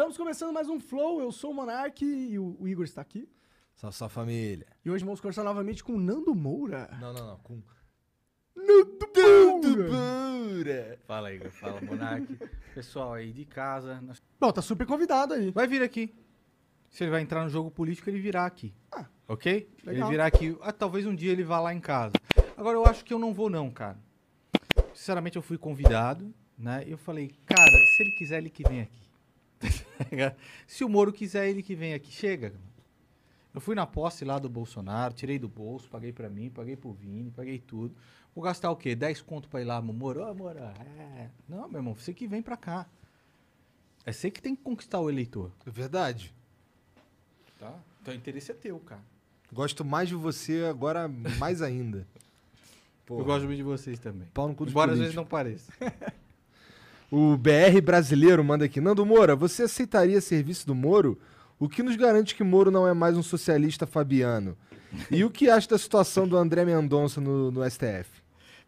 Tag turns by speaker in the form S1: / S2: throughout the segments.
S1: Estamos começando mais um Flow. Eu sou o Monark e o, o Igor está aqui. Salve, sua família. E hoje vamos conversar novamente com o Nando Moura. Não, não, não. Com. Nando Moura! Fala, Igor. Fala, Monark. Pessoal aí de casa. Nós... Bom, tá super convidado aí. Vai vir aqui. Se ele vai entrar no jogo político, ele virá aqui. Ah, ok? Legal. Ele virá aqui. Ah, talvez um dia ele vá lá em casa. Agora, eu acho que eu não vou, não, cara. Sinceramente, eu fui convidado, né? Eu falei, cara, se ele quiser, ele que vem aqui. Se o Moro quiser, ele que vem aqui. Chega. Eu fui na posse lá do Bolsonaro, tirei do bolso, paguei para mim, paguei pro Vini, paguei tudo. Vou gastar o quê? 10 conto pra ir lá, Moro? Ô, Moro, ah, é. Não, meu irmão, você que vem pra cá. É você que tem que
S2: conquistar o eleitor. É verdade.
S1: Tá? Então o interesse é teu, cara.
S2: Gosto mais de você agora, mais ainda. Porra. Eu gosto muito de vocês também. Paulo no cu dos Embora às vezes não pareça. O BR brasileiro manda aqui. Nando Moura, você aceitaria serviço do Moro? O que nos garante que Moro não é mais um socialista fabiano? E o que acha da situação do André Mendonça no, no STF?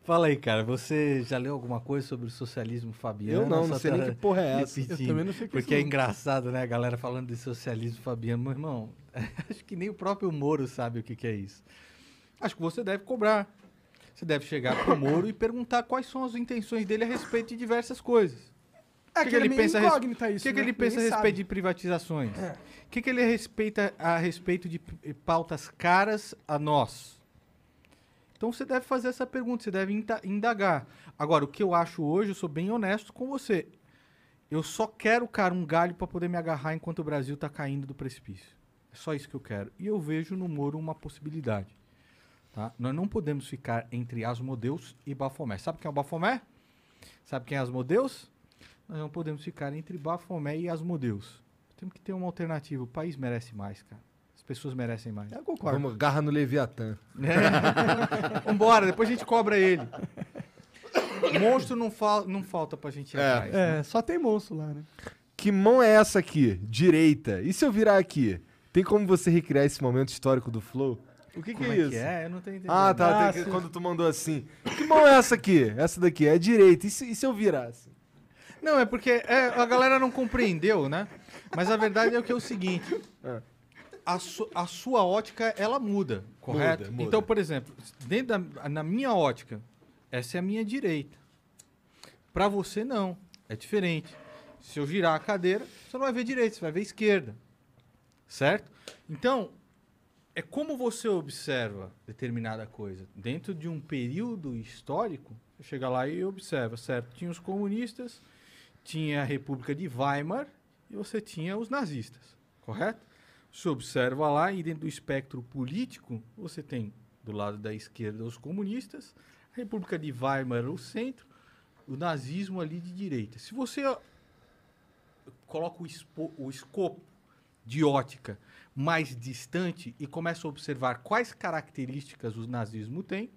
S1: Fala aí, cara, você já leu alguma coisa sobre o socialismo fabiano? Eu não, não sei tá nem que porra é essa. Eu também não sei Porque é engraçado, né, a galera falando de socialismo fabiano. Meu irmão, acho que nem o próprio Moro sabe o que, que é isso. Acho que você deve cobrar você deve chegar pro Moro e perguntar quais são as intenções dele a respeito de diversas coisas. É que, ele pensa a respeito O que, né? ele pensa a respeito de privatizações? O é. que, que ele respeita a respeito de eh, pautas caras a nós? Então você deve fazer essa pergunta, você deve indagar. Agora, o que eu acho hoje, eu sou bem honesto com você. Eu só quero, cara, um galho para poder me agarrar enquanto o Brasil tá caindo do precipício. É só isso que eu quero. E eu vejo no Moro uma possibilidade. Tá? Nós não podemos ficar entre Asmodeus e Bafomé. Sabe quem é o Bafomé? Sabe quem é Asmodeus? Nós não podemos ficar entre Bafomé e Asmodeus. Temos que ter uma alternativa. O país merece mais, cara. As pessoas merecem mais. Eu concordo. Vamos,
S2: garra no Leviatã. É. Vambora, depois a gente cobra ele.
S1: Monstro não, fa não falta pra gente ir é. atrás. É, né? só tem monstro lá, né?
S2: Que mão é essa aqui? Direita. E se eu virar aqui? Tem como você recriar esse momento histórico do Flow? O que, que é, é isso? Que é? Eu não tô entendendo. Ah, tá. quando tu mandou assim. Que mão é essa aqui? Essa daqui é direita. E se, e se eu virasse? Não, é porque é, a galera não compreendeu,
S1: né? Mas a verdade é que é o seguinte. Ah. A, su, a, sua ótica, ela muda, correto? Muda, muda. Então, por exemplo, dentro da, na minha ótica, essa é a minha direita. Para você, não. É diferente. Se eu girar a cadeira, você não vai ver direita, você vai ver esquerda. Certo? Então, é como você observa determinada coisa. Dentro de um período histórico, você chega lá e observa, certo? Tinha os comunistas, tinha a República de Weimar e você tinha os nazistas, correto? Você observa lá e dentro do espectro político, você tem do lado da esquerda os comunistas, a República de Weimar o centro, o nazismo ali de direita. Se você coloca o, expo, o escopo de ótica mais distante e começa a observar quais características o nazismo tem,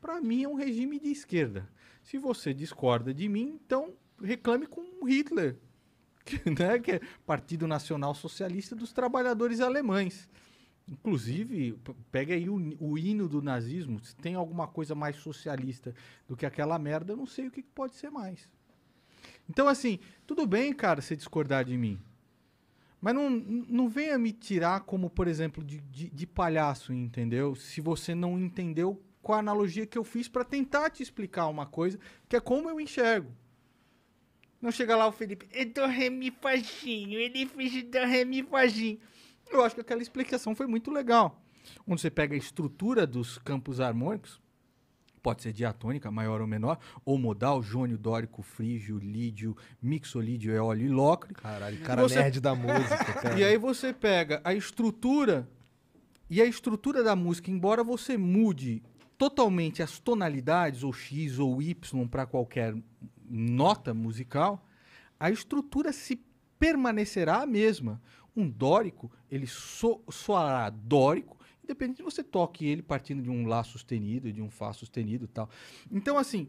S1: para mim é um regime de esquerda. Se você discorda de mim, então reclame com Hitler, que, né, que é Partido Nacional Socialista dos Trabalhadores Alemães. Inclusive, pega aí o, o, hino do nazismo. Se tem alguma coisa mais socialista do que aquela merda, eu não sei o que, que pode ser mais. Então, assim, tudo bem, cara, você discordar de mim. Mas não, não venha me tirar como, por exemplo, de, de, de palhaço, entendeu? Se você não entendeu com a analogia que eu fiz para tentar te explicar uma coisa, que é como eu enxergo. Não chega lá o Felipe, é do remi faginho, ele fez do remi faginho. Eu acho que aquela explicação foi muito legal. Onde você pega a estrutura dos campos harmônicos, pode ser diatônica, maior ou menor, ou modal, jônio, dórico, frígio, lídio, mixolídio, eólio e locre. Caralho, cara você... nerd da música, cara. E aí você pega a estrutura, e a estrutura da música, embora você mude totalmente as tonalidades, ou X ou Y, para qualquer nota musical, a estrutura se permanecerá a mesma. Um dórico, ele so soará dórico, Independente de você toque ele partindo de um Lá sustenido, de um Fá sustenido tal. Então, assim,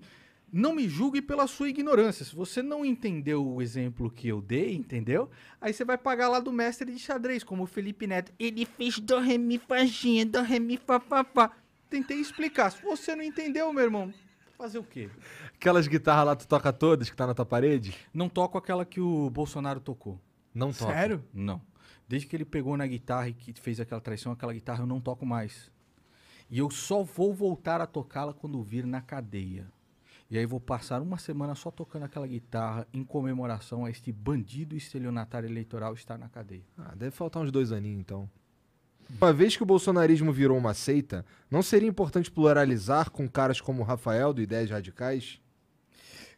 S1: não me julgue pela sua ignorância. Se você não entendeu o exemplo que eu dei, entendeu? Aí você vai pagar lá do mestre de xadrez, como o Felipe Neto. Ele fez do re mi faginha, do re mi fa, fa, fa. Tentei explicar. Se você não entendeu, meu irmão, fazer o quê? Aquelas guitarras lá tu toca todas que tá na tua parede? Não toco aquela que o Bolsonaro tocou. Não toco. Sério? Não. Desde que ele pegou na guitarra e que fez aquela traição, aquela guitarra eu não toco mais. E eu só vou voltar a tocá-la quando vir na cadeia. E aí vou passar uma semana só tocando aquela guitarra em comemoração a este bandido estelionatário eleitoral estar na cadeia. Ah,
S2: deve faltar uns dois aninhos então. Uma vez que o bolsonarismo virou uma seita, não seria importante pluralizar com caras como Rafael do Ideias Radicais?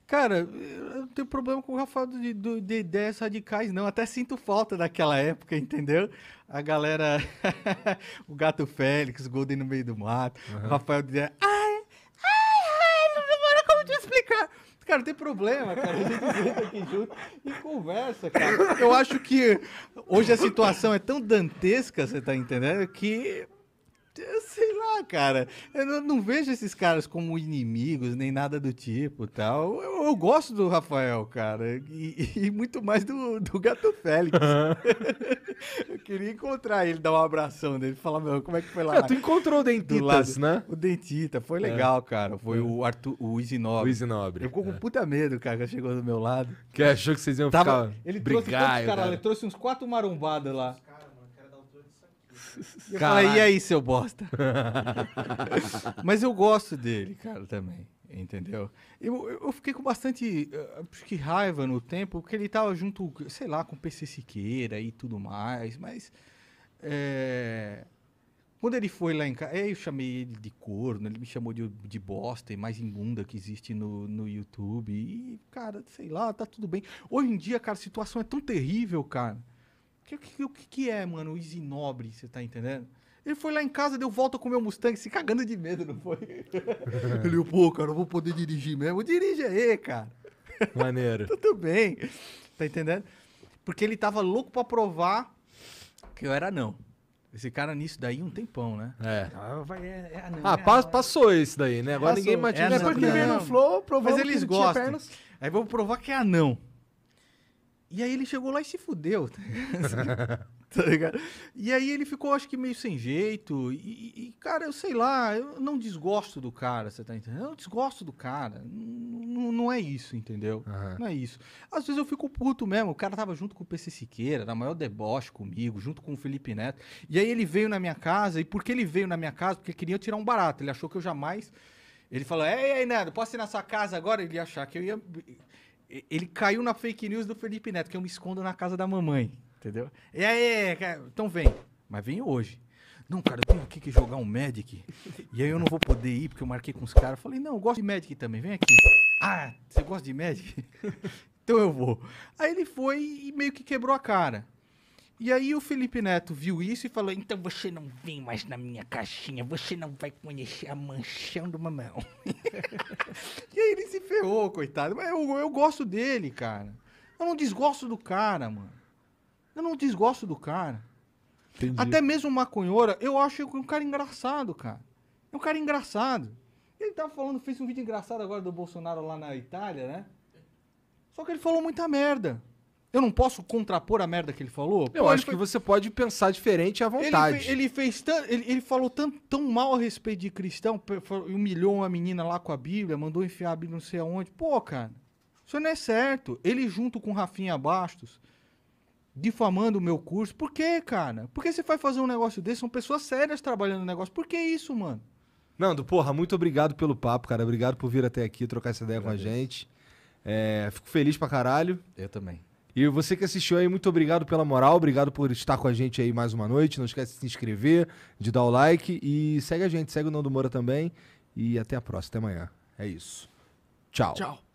S2: Cara, eu não tenho problema com o Rafael de, de, de, ideias radicais, não.
S1: Até sinto falta daquela época, entendeu? A galera. o Gato Félix, Golden no meio do mato. Uhum. O Rafael dizia. Ai, ai, ai, não demora como te explicar. Cara, não tem problema, cara. A gente senta aqui junto e conversa, cara. Eu acho que hoje a situação é tão dantesca, você tá entendendo, que sei lá, cara. Eu não vejo esses caras como inimigos, nem nada do tipo tal. Eu, eu gosto do Rafael, cara. E, e, muito mais do, do Gato Félix. Uhum. eu queria encontrar ele, dar um abração dele, falar, meu, como é que foi lá? É, tu encontrou o Dentitas, né? O Dentita, foi é. legal, é. cara. Foi é. o Arthur, o Isinobre. O
S2: Isinobre. Eu ficou com é. puta medo, cara, que chegou do meu lado. Que achou que vocês iam Tava, ficar... Ele brigar, trouxe, cara, né? ele
S1: trouxe uns quatro marombadas lá. Os e e aí, seu bosta? Mas eu gosto dele, cara, também. Entendeu? Eu, eu fiquei com bastante eh, acho que raiva no tempo, porque ele tava junto, sei lá, com o PC Siqueira e tudo mais, mas. É... Quando ele foi lá em casa, eu chamei ele de corno, ele me chamou de, de bosta e mais imunda que existe no, no YouTube. E, cara, sei lá, tá tudo bem. Hoje em dia, cara, a situação é tão terrível, cara o que, que é, mano, o Easy Nobre, você tá entendendo? Ele foi lá em casa, deu volta com o meu Mustang, se cagando de medo, não foi? Ele, pô, cara, eu vou poder dirigir mesmo. Dirige aí, cara. Maneiro. Tudo bem. Tá entendendo? Porque ele tava louco pra provar que eu era não. Esse cara nisso daí um tempão, né? É. Ah, é, é ah é pass, passou esse daí, né? Agora passou. ninguém mais É, depois que veio no Flow, provou Mas eles gostam. Aí vou provar que é anão. E aí ele chegou lá e se fudeu. Tá, tá ligado? E aí ele ficou, acho que meio sem jeito. E, e, cara, eu sei lá, eu não desgosto do cara, você tá entendendo? Eu desgosto do cara. N não é isso, entendeu? Uhum. Não é isso. Às vezes eu fico puto mesmo. O cara tava junto com o PC Siqueira, na maior deboche comigo, junto com o Felipe Neto. E aí ele veio na minha casa, e por que ele veio na minha casa? Porque queria tirar um barato. Ele achou que eu jamais. Ele falou: Ei, ei, Nando, posso ir na sua casa agora? Ele ia achar que eu ia ele caiu na fake news do Felipe Neto, que eu me escondo na casa da mamãe, entendeu? E aí, então vem. Mas vem hoje. Não, cara, eu tenho aqui que jogar um Magic. E aí eu não vou poder ir porque eu marquei com os caras. Falei, não, eu gosto de Magic também, vem aqui. Ah, você gosta de Magic? então eu vou. Aí ele foi e meio que quebrou a cara. E aí o Felipe Neto viu isso e falou: então você não vem mais na minha caixinha, você não vai conhecer a manchão do mamão. e aí ele se ferrou, coitado. Mas eu, eu gosto dele, cara. Eu não desgosto do cara, mano. Eu não desgosto do cara. Entendi. Até mesmo o maconhora, eu acho um cara engraçado, cara. É um cara engraçado. Ele tava falando, fez um vídeo engraçado agora do Bolsonaro lá na Itália, né? Só que ele falou muita merda. Eu não posso contrapor
S2: a merda que ele falou? Eu Pô, acho foi... que você pode pensar diferente à vontade. Ele,
S1: ele fez tão, ele, ele falou tão, tão mal a respeito de cristão, humilhou uma menina lá com a Bíblia, mandou enfiar a Bíblia não sei aonde. Pô, cara, isso não é certo. Ele junto com Rafinha Bastos, difamando o meu curso. Por que, cara? Por que você vai fazer um negócio desse? São pessoas sérias trabalhando no negócio. Por que isso, mano?
S2: Nando, porra, muito obrigado pelo papo, cara. Obrigado por vir até aqui trocar essa ideia com a gente. É, fico feliz pra caralho. Eu também. E você que assistiu aí, muito obrigado pela moral, obrigado por estar com a gente aí mais uma noite. Não esquece de se inscrever, de dar o like e segue a gente, segue o Nando Moura também. E até a próxima, até amanhã. É isso. Tchau. Tchau.